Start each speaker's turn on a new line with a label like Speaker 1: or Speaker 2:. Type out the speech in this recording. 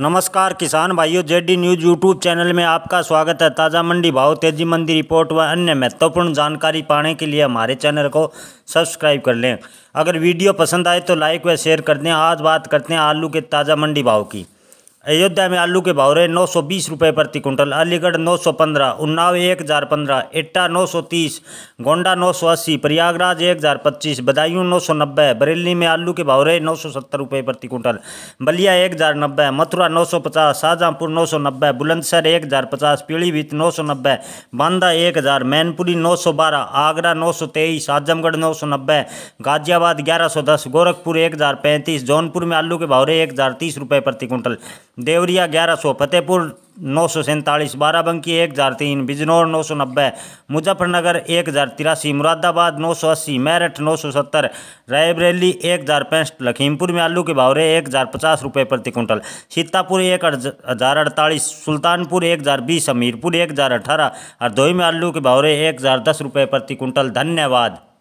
Speaker 1: नमस्कार किसान भाइयों जेडी न्यूज यूट्यूब चैनल में आपका स्वागत है ताज़ा मंडी भाव तेजी मंदी रिपोर्ट व अन्य महत्वपूर्ण जानकारी पाने के लिए हमारे चैनल को सब्सक्राइब कर लें अगर वीडियो पसंद आए तो लाइक व शेयर कर दें आज बात करते हैं आलू के ताज़ा मंडी भाव की अयोध्या में आलू के भाव रहे नौ सौ बीस रुपये प्रति कुंटल अलीगढ़ नौ सौ पंद्रह उन्नाव एक हज़ार पंद्रह एटा नौ सौ तीस गोंडा नौ सौ अस्सी प्रयागराज एक हज़ार पच्चीस बदायूं नौ सौ नब्बे बरेली में आलू के भाव रहे नौ सौ सत्तर रुपये प्रति कुंटल बलिया एक हज़ार नब्बे मथुरा नौ सौ पचास शाहजहाँपुर नौ सौ नब्बे बुलंदशहर एक हज़ार पचास पीलीभीत नौ सौ नब्बे बांदा एक हज़ार मैनपुरी नौ सौ बारह आगरा नौ सौ तेईस आजमगढ़ नौ सौ नब्बे गाजियाबाद ग्यारह सौ दस गोरखपुर एक हज़ार पैंतीस जौनपुर में आलू के भाव रहे एक हज़ार तीस रुपये प्रति कुंटल देवरिया ग्यारह सौ फतेहपुर नौ सौ सैंतालीस बाराबंकी एक हज़ार तीन बिजनौर नौ सौ नब्बे मुजफ्फरनगर एक हज़ार तिरासी मुरादाबाद नौ सौ अस्सी मेरठ नौ सौ सत्तर रायबरेली एक हज़ार पैंसठ लखीमपुर में आलू के भावरे एक हज़ार पचास रुपये प्रति कुंटल सीतापुर एक हज़ार अड़तालीस सुल्तानपुर एक हज़ार बीस हमीरपुर एक हज़ार अठारह हरदोई में आलू के भावरे एक हज़ार दस रुपये प्रति कुंटल धन्यवाद